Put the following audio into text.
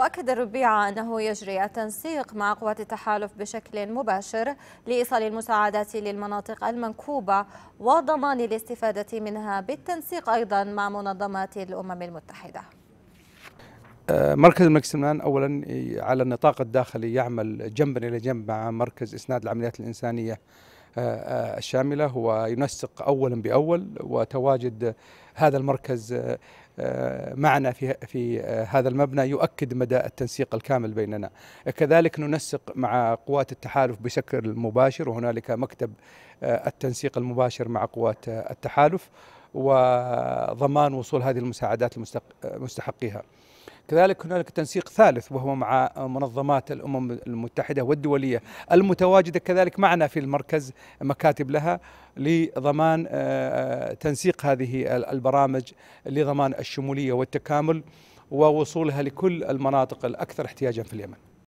وأكد الربيع أنه يجري التنسيق مع قوات التحالف بشكل مباشر لإيصال المساعدات للمناطق المنكوبة وضمان الاستفادة منها بالتنسيق أيضا مع منظمات الأمم المتحدة آه، مركز الملك سلمان اولا على النطاق الداخلي يعمل جنبا الى جنب مع مركز اسناد العمليات الانسانيه آه، آه، الشاملة وينسق أولا بأول وتواجد هذا المركز آه، معنا في في هذا المبنى يؤكد مدى التنسيق الكامل بيننا كذلك ننسق مع قوات التحالف بشكل مباشر وهنالك مكتب التنسيق المباشر مع قوات التحالف وضمان وصول هذه المساعدات لمستحقيها كذلك هنالك تنسيق ثالث وهو مع منظمات الامم المتحده والدوليه المتواجده كذلك معنا في المركز مكاتب لها لضمان آه، آه، تنسيق هذه البرامج لضمان الشموليه والتكامل ووصولها لكل المناطق الاكثر احتياجا في اليمن.